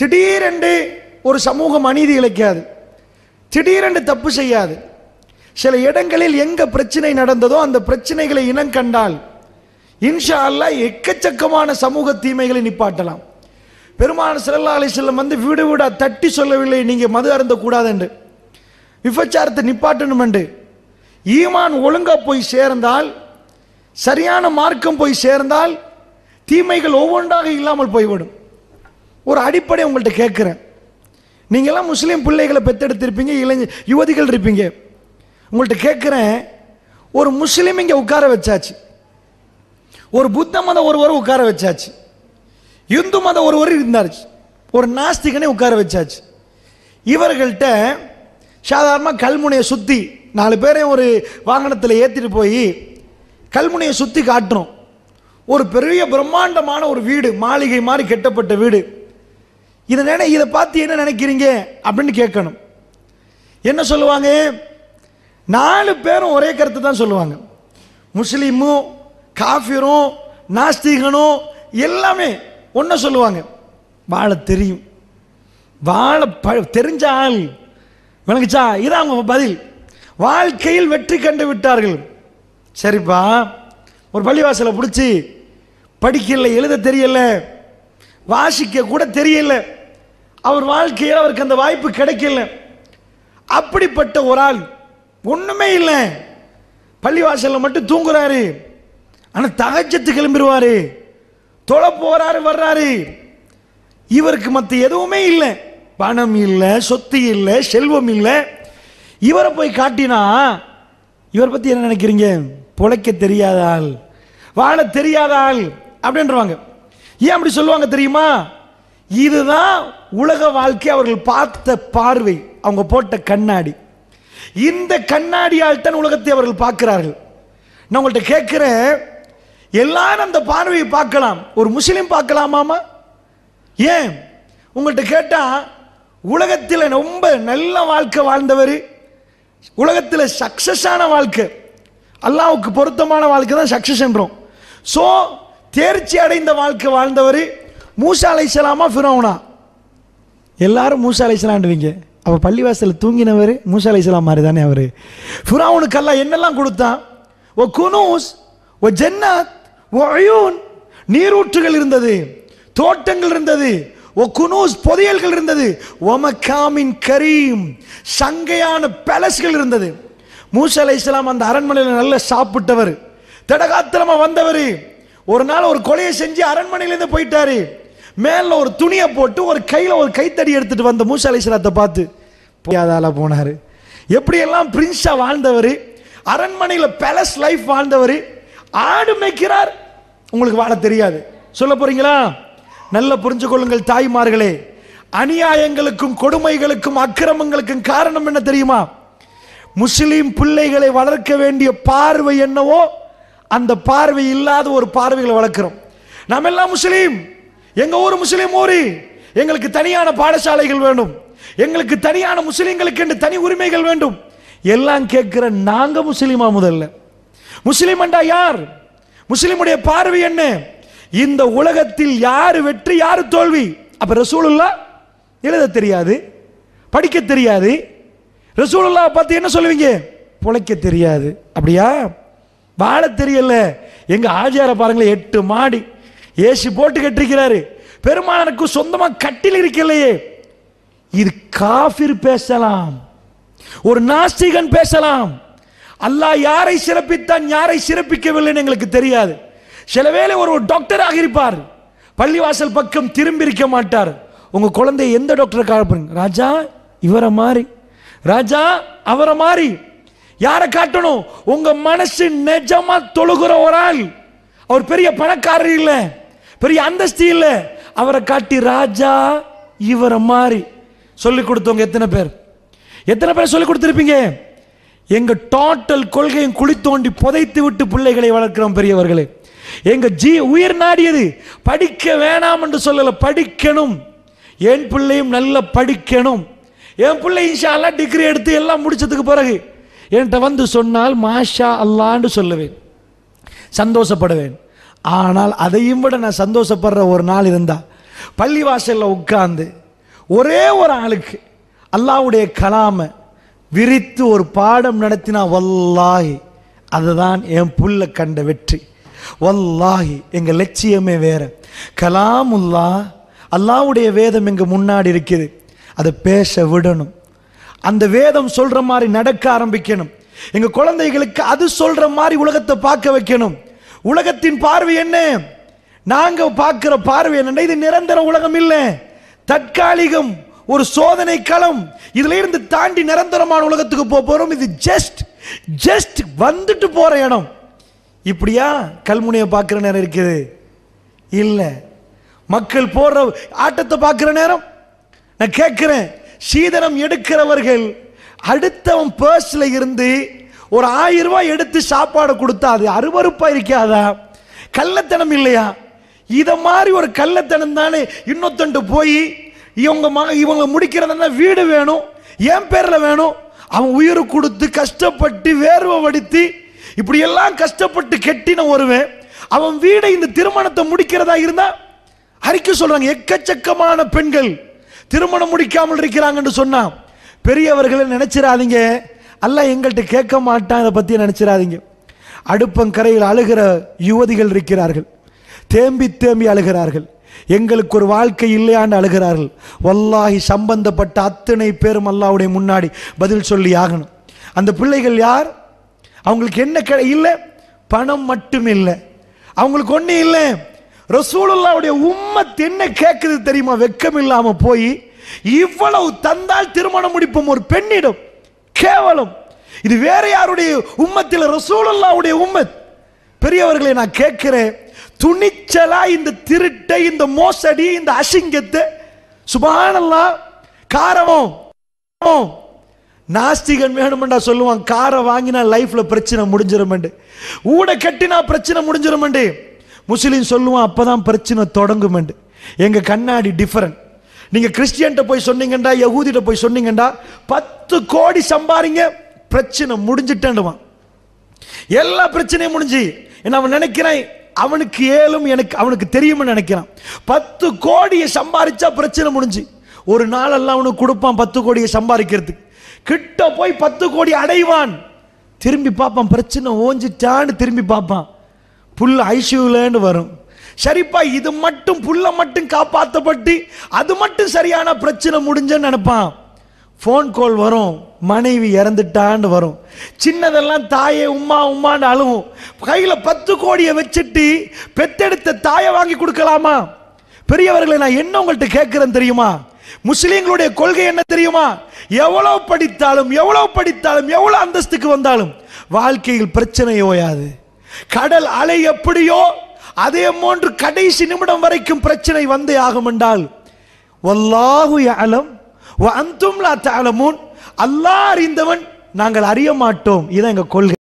திடீரென்று ஒரு சமூகம் அநீதி இழைக்காது திடீரென்று தப்பு செய்யாது சில இடங்களில் எங்க பிரச்சனை நடந்ததோ அந்த பிரச்சனைகளை இனம் கண்டால் இன்ஷா அல்லாஹ் எக்கச்சக்கமான சமூக தீமைகளை நிப்பாட்டலாம் பெருமான சிலல்லா அலி செல்லம் வந்து வீடு வீடா தட்டி சொல்லவில்லை நீங்கள் மது கூடாது என்று விபச்சாரத்தை நிப்பாட்டணும் என்று ஈமான் ஒழுங்காக போய் சேர்ந்தால் சரியான மார்க்கம் போய் சேர்ந்தால் தீமைகள் ஒவ்வொன்றாக இல்லாமல் போய்விடும் ஒரு அடிப்படை உங்கள்கிட்ட கேட்குறேன் நீங்கள்லாம் முஸ்லீம் பிள்ளைகளை பெற்றெடுத்திருப்பீங்க இளைஞ யுவதிகள் இருப்பீங்க உங்கள்கிட்ட கேட்குறேன் ஒரு முஸ்லீம் இங்கே உட்கார வச்சாச்சு ஒரு புத்த மதம் ஒருவர் உட்கார வச்சாச்சு இந்து மதம் ஒருவர் இருந்தாச்சு ஒரு நாஸ்திகனே உட்கார வச்சாச்சு இவர்கள்ட்ட சாதாரணமாக கல்முனையை சுற்றி நாலு பேரையும் ஒரு வாகனத்தில் ஏற்றிட்டு போய் கல்முனையை சுற்றி காட்டுறோம் ஒரு பெரிய பிரம்மாண்டமான ஒரு வீடு மாளிகை மாதிரி கெட்டப்பட்ட வீடு இதை நினை இதை பார்த்து என்ன நினைக்கிறீங்க அப்படின்னு கேட்கணும் என்ன சொல்லுவாங்க நாலு பேரும் ஒரே கருத்து தான் சொல்லுவாங்க முஸ்லீமும் காஃபிரும் நாஸ்திகனும் எல்லாமே ஒன்றை சொல்லுவாங்க வாழ தெரியும் வாழ ப தெரிஞ்ச ஆள் விளங்குச்சா இதான் அவங்க பதில் வாழ்க்கையில் வெற்றி கண்டு விட்டார்கள் சரிப்பா ஒரு பள்ளிவாசலை பிடிச்சி படிக்கல எழுத தெரியல வாசிக்க கூட தெரியல அவர் வாழ்க்கையில் அவருக்கு அந்த வாய்ப்பு கிடைக்கல அப்படிப்பட்ட ஒரு ஆள் ஒன்றுமே இல்லை பள்ளிவாசலில் மட்டும் தூங்குறாரு ஆனால் தகச்சத்து கிளம்பிடுவார் தொலை போகிறாரு வர்றாரு இவருக்கு மற்ற எதுவுமே இல்லை பணம் இல்லை சொத்து இல்லை செல்வம் இல்லை இவரை போய் காட்டினா இவரை பற்றி என்ன நினைக்கிறீங்க பிழைக்க தெரியாத ஆள் வாழ தெரியாத ஆள் அப்படின்றவாங்க ஏன் அப்படி சொல்லுவாங்க தெரியுமா இதுதான் உலக வாழ்க்கை அவர்கள் பார்த்த பார்வை அவங்க போட்ட கண்ணாடி இந்த கண்ணாடியால் தான் உலகத்தை அவர்கள் பார்க்கிறார்கள் நான் உங்கள்கிட்ட கேட்குறேன் எல்லாரும் அந்த பார்வையை பார்க்கலாம் ஒரு முஸ்லீம் பார்க்கலாமாமா ஏன் உங்கள்கிட்ட கேட்டால் உலகத்தில் ரொம்ப நல்ல வாழ்க்கை வாழ்ந்தவர் உலகத்தில் சக்ஸஸான வாழ்க்கை அல்லாவுக்கு பொருத்தமான வாழ்க்கை தான் சக்ஸஸ் என்றோம் ஸோ தேர்ச்சி அடைந்த வாழ்க்கை வாழ்ந்தவர் மூசா அலைசலாமா ஃபிரோனா எல்லாரும் மூசா அலைசலாண்டுவீங்க அவள் பள்ளிவாசலில் தூங்கினவர் மூசா அலைசலாம் மாதிரி தானே அவர் ஃபிராவுனுக்கெல்லாம் என்னெல்லாம் கொடுத்தான் ஓ குனூஸ் ஓ ஜென்னத் ஓ அயூன் நீரூற்றுகள் இருந்தது தோட்டங்கள் இருந்தது ஓ குனூஸ் புதையல்கள் இருந்தது ஒமக்காமின் கரீம் சங்கையான பேலஸ்கள் இருந்தது மூசா அலை இஸ்லாம் அந்த அரண்மனையில் நல்லா சாப்பிட்டவர் தடகாத்திரமாக வந்தவர் ஒரு நாள் ஒரு கொலையை செஞ்சு அரண்மனையிலேருந்து போயிட்டாரு மேலே ஒரு துணியை போட்டு ஒரு கையில் ஒரு கைத்தடி எடுத்துகிட்டு வந்த மூசா அலிஸ்லாத்தை பார்த்து போயாதால போனார் எப்படியெல்லாம் பிரின்ஸாக வாழ்ந்தவர் அரண்மனையில் பேலஸ் லைஃப் வாழ்ந்தவர் ஆடு மேய்க்கிறார் உங்களுக்கு வாழ தெரியாது சொல்ல போகிறீங்களா நல்ல புரிஞ்சு கொள்ளுங்கள் தாய்மார்களே அநியாயங்களுக்கும் கொடுமைகளுக்கும் அக்கிரமங்களுக்கும் காரணம் என்ன தெரியுமா முஸ்லீம் பிள்ளைகளை வளர்க்க வேண்டிய பார்வை என்னவோ அந்த பார்வை இல்லாத ஒரு பார்வைகளை வளர்க்கிறோம் நாம் எல்லாம் முஸ்லீம் எங்கள் ஊர் முஸ்லீம் ஊரி எங்களுக்கு தனியான பாடசாலைகள் வேண்டும் எங்களுக்கு தனியான முஸ்லீம்களுக்கு என்று தனி உரிமைகள் வேண்டும் எல்லாம் கேட்கிற நாங்கள் முஸ்லீமா முதல்ல முஸ்லீம் என்றா யார் முஸ்லீமுடைய பார்வை என்ன இந்த உலகத்தில் யார் வெற்றி யார் தோல்வி அப்போ ரசூலுல்லா எழுத தெரியாது படிக்க தெரியாது ரசூலுல்லா பார்த்து என்ன சொல்லுவீங்க பிழைக்க தெரியாது அப்படியா வாழ தெரியல எங்கள் ஆஜியார பாருங்களேன் எட்டு மாடி ஏசி போட்டு கட்டிருக்கிறாரு பெருமானனுக்கு சொந்தமாக கட்டில் இருக்கலையே இது காஃபிர் பேசலாம் ஒரு நாஸ்திகன் பேசலாம் அல்லாஹ் யாரை சிறப்பித்தான் யாரை சிறப்பிக்கவில்லைன்னு எங்களுக்கு தெரியாது சில வேளை ஒரு டாக்டராக இருப்பார் பள்ளிவாசல் பக்கம் திரும்பி இருக்க மாட்டார் உங்கள் குழந்தை எந்த டாக்டரை காப்பீங்க ராஜா இவரை மாறி ராஜா அவரை மாறி யாரை காட்டணும் உங்கள் மனசு நிஜமாக தொழுகிற ஒரு ஆள் அவர் பெரிய பணக்காரர் இல்லை பெரிய அந்தஸ்து இல்லை அவரை காட்டி ராஜா இவரை மாறி சொல்லிக் கொடுத்தவங்க எத்தனை பேர் எத்தனை பேர் சொல்லி கொடுத்துருப்பீங்க எங்கள் டோட்டல் கொள்கையும் குளி தோண்டி புதைத்து விட்டு பிள்ளைகளை வளர்க்கிறோம் பெரியவர்களே எங்கள் ஜீ உயிர் நாடியது படிக்க வேணாம் என்று சொல்லலை படிக்கணும் என் பிள்ளையும் நல்லா படிக்கணும் என் பிள்ளை இன்ஷா டிகிரி எடுத்து எல்லாம் முடிச்சதுக்கு பிறகு என்கிட்ட வந்து சொன்னால் மாஷா அல்லான்னு சொல்லுவேன் சந்தோஷப்படுவேன் ஆனால் அதையும் விட நான் சந்தோஷப்படுற ஒரு நாள் இருந்தா பள்ளிவாசலில் உட்கார்ந்து ஒரே ஒரு ஆளுக்கு அல்லாவுடைய கலாமை விரித்து ஒரு பாடம் நடத்தினா வல்லாகி அதுதான் என் புல்ல கண்ட வெற்றி வல்லாகி எங்கள் லட்சியமே வேற கலாமுல்லா அல்லாவுடைய வேதம் எங்கள் முன்னாடி இருக்குது அதை பேச விடணும் அந்த வேதம் சொல்கிற மாதிரி நடக்க ஆரம்பிக்கணும் எங்கள் குழந்தைகளுக்கு அது சொல்கிற மாதிரி உலகத்தை பார்க்க வைக்கணும் உலகத்தின் பார்வை என்ன நாங்கள் பார்க்குற பார்வை என்ன இது நிரந்தர உலகம் இல்லை தற்காலிகம் ஒரு சோதனை களம் இதுல இருந்து தாண்டி நிரந்தரமான உலகத்துக்கு போக போறோம் இது ஜஸ்ட் ஜஸ்ட் வந்துட்டு போற இடம் இப்படியா கல்முனையை பார்க்குற நேரம் இருக்குது இல்லை மக்கள் போடுற ஆட்டத்தை பார்க்குற நேரம் நான் கேட்குறேன் சீதனம் எடுக்கிறவர்கள் அடுத்தவன் பர்ஸில் இருந்து ஒரு ஆயிரம் ரூபாய் எடுத்து சாப்பாடு கொடுத்தா அது அருவறுப்பாக இருக்காதா கள்ளத்தனம் இல்லையா இதை மாதிரி ஒரு கள்ளத்தனம் தானே இன்னொத்தண்டு போய் இவங்க இவங்க முடிக்கிறதா வீடு வேணும் என் பேரில் வேணும் அவன் உயிர் கொடுத்து கஷ்டப்பட்டு வேர்வை வடித்து இப்படியெல்லாம் கஷ்டப்பட்டு கெட்டின ஒருவன் அவன் வீடை இந்த திருமணத்தை முடிக்கிறதா இருந்தா அறிக்க சொல்றாங்க எக்கச்சக்கமான பெண்கள் திருமணம் முடிக்காமல் இருக்கிறாங்கன்னு சொன்னா பெரியவர்களை நினைச்சிடாதீங்க அல்ல எங்கள்கிட்ட கேட்க மாட்டான் இதை பற்றி நினச்சிடாதீங்க அடுப்பங்கரையில் அழுகிற யுவதிகள் இருக்கிறார்கள் தேம்பி தேம்பி அழுகிறார்கள் எங்களுக்கு ஒரு வாழ்க்கை இல்லையான்னு அழுகிறார்கள் வல்லாகி சம்பந்தப்பட்ட அத்தனை பேரும் அல்லாவுடைய முன்னாடி பதில் சொல்லி ஆகணும் அந்த பிள்ளைகள் யார் அவங்களுக்கு என்ன கிடை இல்லை பணம் மட்டும் இல்லை அவங்களுக்கு ஒன்றும் இல்லை ரசூலுல்லாவுடைய உம்மத் என்ன கேட்குது தெரியுமா வெக்கம் இல்லாமல் போய் இவ்வளவு தந்தால் திருமணம் முடிப்போம் ஒரு பெண்ணிடம் கேவலம் இது வேற யாருடைய உம்மத்தில் ரசூலல்லாவுடைய உம்மத் பெரியவர்களை நான் கேட்கிறேன் துணிச்சலா இந்த திருட்டை இந்த மோசடி இந்த அசிங்கத்தை சுபானல்லா காரமும் நாஸ்திகன் வேணுமெண்டா சொல்லுவான் காரை வாங்கினா லைஃப்ல பிரச்சனை முடிஞ்சிருமெண்டு ஊட கட்டினா பிரச்சனை முடிஞ்சிருமெண்டு முஸ்லீம் சொல்லுவான் அப்பதான் பிரச்சனை தொடங்குமெண்டு எங்க கண்ணாடி டிஃபரண்ட் நீங்க கிறிஸ்டியன்ட்ட போய் சொன்னீங்கண்டா யகுதிட்ட போய் சொன்னீங்கண்டா பத்து கோடி சம்பாரிங்க பிரச்சனை முடிஞ்சிட்டேன்டுவான் எல்லா பிரச்சனையும் முடிஞ்சு என்ன அவன் நினைக்கிறேன் அவனுக்கு ஏழும் எனக்கு அவனுக்கு தெரியும்னு நினைக்கிறான் பத்து கோடியை சம்பாதிச்சா பிரச்சனை முடிஞ்சு ஒரு நாளெல்லாம் அவனுக்கு கொடுப்பான் பத்து கோடியை சம்பாதிக்கிறதுக்கு கிட்ட போய் பத்து கோடி அடைவான் திரும்பி பார்ப்பான் பிரச்சனை ஓஞ்சிட்டான்னு திரும்பி பார்ப்பான் புல் ஐசியூலன்னு வரும் சரிப்பா இது மட்டும் புள்ள மட்டும் காப்பாற்றப்பட்டு அது மட்டும் சரியான பிரச்சனை முடிஞ்சன்னு நினைப்பான் ஃபோன் கால் வரும் மனைவி இறந்துட்டான்னு வரும் சின்னதெல்லாம் தாயே உமா உமான்னு அழுவும் கையில் பத்து கோடியை வச்சுட்டு பெத்தெடுத்த தாயை வாங்கி கொடுக்கலாமா பெரியவர்களை நான் என்ன உங்கள்கிட்ட கேட்குறேன் தெரியுமா முஸ்லீம்களுடைய கொள்கை என்ன தெரியுமா எவ்வளோ படித்தாலும் எவ்வளோ படித்தாலும் எவ்வளோ அந்தஸ்துக்கு வந்தாலும் வாழ்க்கையில் பிரச்சனை ஓயாது கடல் அலை எப்படியோ அதே மூன்று கடைசி நிமிடம் வரைக்கும் பிரச்சனை வந்தே ஆகும் என்றால் வல்லாஹு அலம் அந்தும் அலமூன் அறிந்தவன் நாங்கள் அறிய மாட்டோம் இதான் எங்க கொள்கை